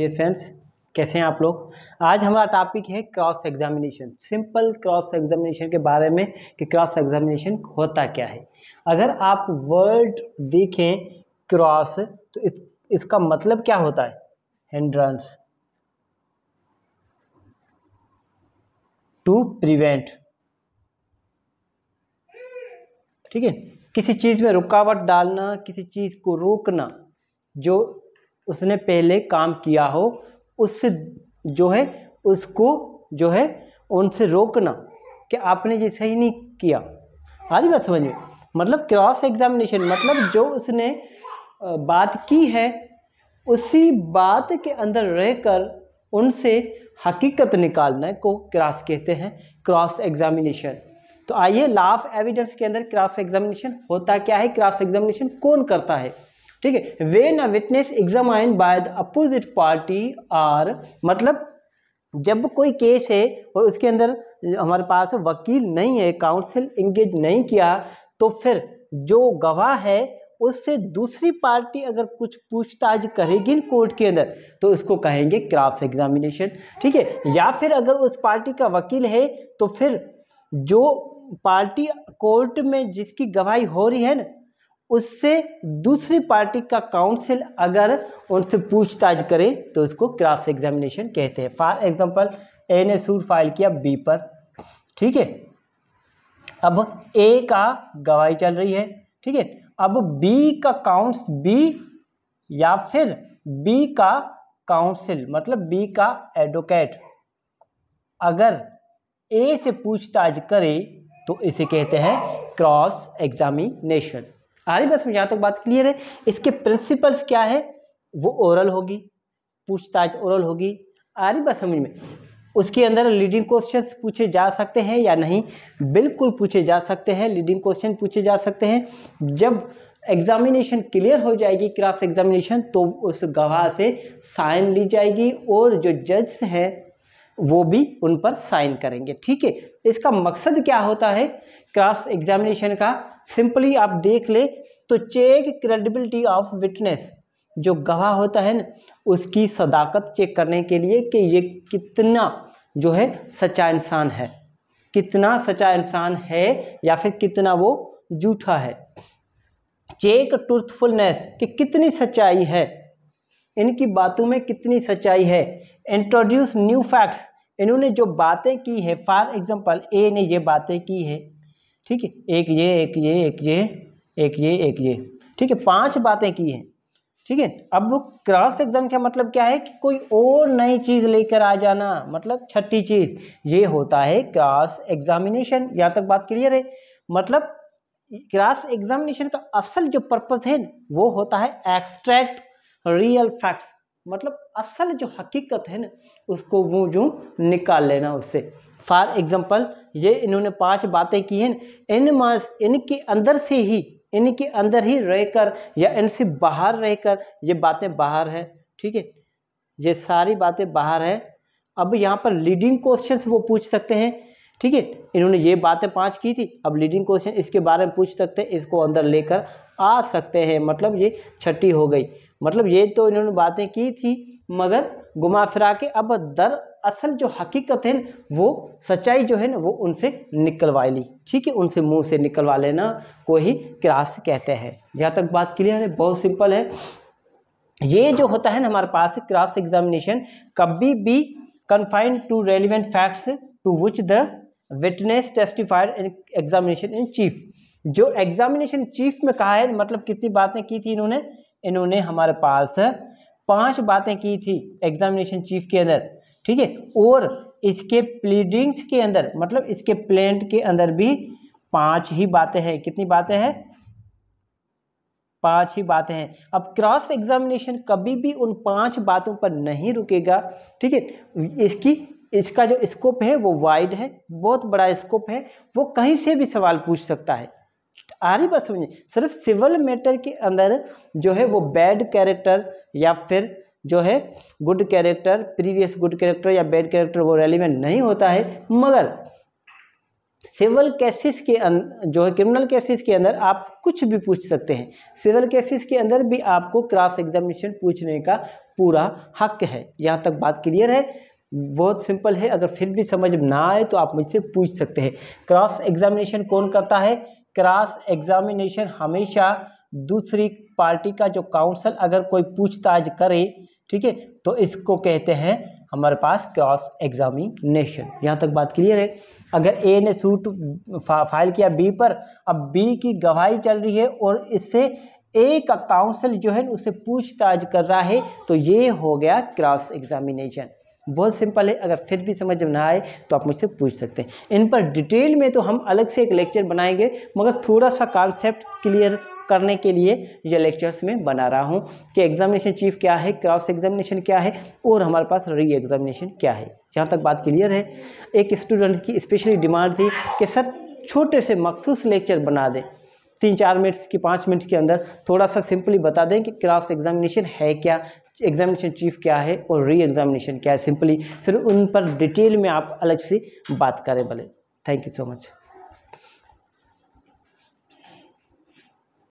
ये फ्रेंड्स कैसे हैं आप लोग आज हमारा टॉपिक है cross examination simple cross examination के बारे में कि क्रॉस एग्जामिनेशन होता क्या है अगर आप वर्ड देखें क्रॉस तो इत, इसका मतलब क्या होता है हिंड्रंस टू प्रिवेंट ठीक है किसी चीज़ में रुकावट डालना किसी चीज़ को रोकना जो उसने पहले काम किया हो उससे जो है उसको जो है उनसे रोकना कि आपने ये ही नहीं किया आज बात समझ में मतलब क्रॉस एग्जामिनेशन मतलब जो उसने बात की है उसी बात के अंदर रहकर उनसे हकीकत निकालने को क्रॉस कहते हैं क्रॉस एग्जामिनेशन तो आइए लाफ एविडेंस के अंदर क्रॉस एग्जामिनेशन होता क्या है क्रॉस एग्जामिनेशन कौन करता है ठीक है when a witness examine by the opposite party are मतलब जब कोई केस है और उसके अंदर हमारे पास वकील नहीं है काउंसिल इंगेज नहीं किया तो फिर जो गवाह है उससे दूसरी पार्टी अगर कुछ पूछताछ करेगी कोर्ट के अंदर तो उसको कहेंगे क्रॉस एग्जामिनेशन ठीक है या फिर अगर उस पार्टी का वकील है तो फिर जो पार्टी कोर्ट में जिसकी गवाही हो रही है ना उससे दूसरी पार्टी का काउंसिल अगर उनसे पूछताछ करे तो उसको क्रॉस एग्जामिनेशन कहते हैं फॉर एग्जांपल ए ने सूट फाइल किया बी पर ठीक है अब ए का गवाही चल रही है ठीक है अब बी का काउंस बी या फिर बी का काउंसिल मतलब बी का एडवोकेट अगर ए से पूछताछ करे तो इसे कहते हैं क्रॉस एग्जामिनेशन आज बस में यहाँ तक बात क्लियर है इसके प्रिंसिपल्स क्या है वो ओरल होगी पूछताछ ओरल होगी आ रही समझ में उसके अंदर लीडिंग क्वेश्चन पूछे जा सकते हैं या नहीं बिल्कुल पूछे जा सकते हैं लीडिंग क्वेश्चन पूछे जा सकते हैं जब एग्जामिनेशन क्लियर हो जाएगी क्रॉस एग्जामिनेशन तो उस गवाह से साइन ली जाएगी और जो जज हैं वो भी उन पर साइन करेंगे ठीक है इसका मकसद क्या होता है क्रॉस एग्जामिनेशन का सिंपली आप देख ले तो चेक क्रेडिबिलिटी ऑफ विटनेस जो गवाह होता है ना उसकी सदाकत चेक करने के लिए कि ये कितना जो है सच्चा इंसान है कितना सच्चा इंसान है या फिर कितना वो झूठा है चेक ट्रूथफुलनेस कि कितनी सच्चाई है इनकी बातों में कितनी सच्चाई है इंट्रोड्यूस न्यू फैक्ट्स इन्होंने जो बातें की है फॉर एग्जांपल ए ने ये बातें की है ठीक है एक ये एक ये एक ये एक ये एक ये ठीक है पांच बातें की हैं ठीक है अब क्रॉस एग्जाम का मतलब क्या है कि कोई और नई चीज़ लेकर आ जाना मतलब छठी चीज़ ये होता है क्रॉस एग्जामिनेशन यहाँ तक बात क्लियर है मतलब क्रॉस एग्जामिनेशन का असल जो पर्पज़ है वो होता है एक्सट्रैक्ट रियल फैक्ट्स मतलब असल जो हकीकत है ना उसको वो जो निकाल लेना उससे फॉर एग्जांपल ये इन्होंने पांच बातें की हैं इन मास इनके अंदर से ही इनके अंदर ही रहकर या इनसे बाहर रहकर ये बातें बाहर है ठीक है ये सारी बातें बाहर है अब यहाँ पर लीडिंग क्वेश्चन वो पूछ सकते हैं ठीक है इन्होंने ये बातें पांच की थी अब लीडिंग क्वेश्चन इसके बारे में पूछ सकते हैं इसको अंदर लेकर आ सकते हैं मतलब ये छठी हो गई मतलब ये तो इन्होंने बातें की थी मगर घुमा फिरा के अब दर असल जो हकीकत है वो सच्चाई जो है ना वो उनसे निकलवा ली ठीक है उनसे मुंह से निकलवा लेना को ही क्रास कहते हैं यहाँ तक बात क्लियर है बहुत सिंपल है ये जो होता है ना हमारे पास क्रॉस एग्जामिनेशन कभी भी confined to relevant facts to which the witness testified in examination in chief जो एग्जामिनेशन चीफ में कहा है मतलब कितनी बातें की थी इन्होंने इन्होंने हमारे पास पांच बातें की थी एग्जामिनेशन चीफ के अंदर ठीक है और इसके प्लीडिंग्स के अंदर मतलब इसके प्लेंट के अंदर भी पांच ही बातें हैं कितनी बातें हैं पांच ही बातें हैं अब क्रॉस एग्जामिनेशन कभी भी उन पांच बातों पर नहीं रुकेगा ठीक है इसकी इसका जो स्कोप है वो वाइड है बहुत बड़ा स्कोप है वो कहीं से भी सवाल पूछ सकता है आ रही बात समझ सिर्फ सिविल मैटर के अंदर जो है वो बैड कैरेक्टर या फिर जो है good character previous good character या बैड कैरेक्टर वो रेलिवेंट नहीं होता है मगर सिविल केसेस के अंदर जो है क्रिमिनल केसेस के अंदर आप कुछ भी पूछ सकते हैं सिविल केसेस के अंदर भी आपको क्रॉस एग्जामिनेशन पूछने का पूरा हक है यहाँ तक बात क्लियर है बहुत सिंपल है अगर फिर भी समझ ना आए तो आप मुझसे पूछ सकते हैं क्रॉस एग्जामिनेशन कौन करता है क्रॉस एग्जामिनेशन हमेशा दूसरी पार्टी का जो काउंसल अगर कोई पूछताछ करे ठीक है तो इसको कहते हैं हमारे पास क्रॉस एग्जामिनेशन यहाँ तक बात क्लियर है अगर ए ने सूट फा, फाइल किया बी पर अब बी की गवाही चल रही है और इससे ए का काउंसिल जो है उससे पूछताछ कर रहा है तो ये हो गया क्रॉस एग्जामिनेशन बहुत सिंपल है अगर फिर भी समझ में ना आए तो आप मुझसे पूछ सकते हैं इन पर डिटेल में तो हम अलग से एक लेक्चर बनाएंगे मगर थोड़ा सा कॉन्सेप्ट क्लियर करने के लिए ये लेक्चर्स में बना रहा हूँ कि एग्जामिनेशन चीफ क्या है क्रॉस एग्जामिनेशन क्या है और हमारे पास री एग्जामिनेशन क्या है जहाँ तक बात क्लियर है एक स्टूडेंट की स्पेशली डिमांड थी कि सर छोटे से मखसूस लेक्चर बना दें तीन चार मिनट्स की पाँच मिनट के अंदर थोड़ा सा सिंपली बता दें कि क्रॉस एग्जामिनेशन है क्या एग्जामिनेशन चीफ क्या है और री एग्जामिनेशन क्या है सिंपली फिर उन पर डिटेल में आप अलग से बात करें भले थैंक यू सो मच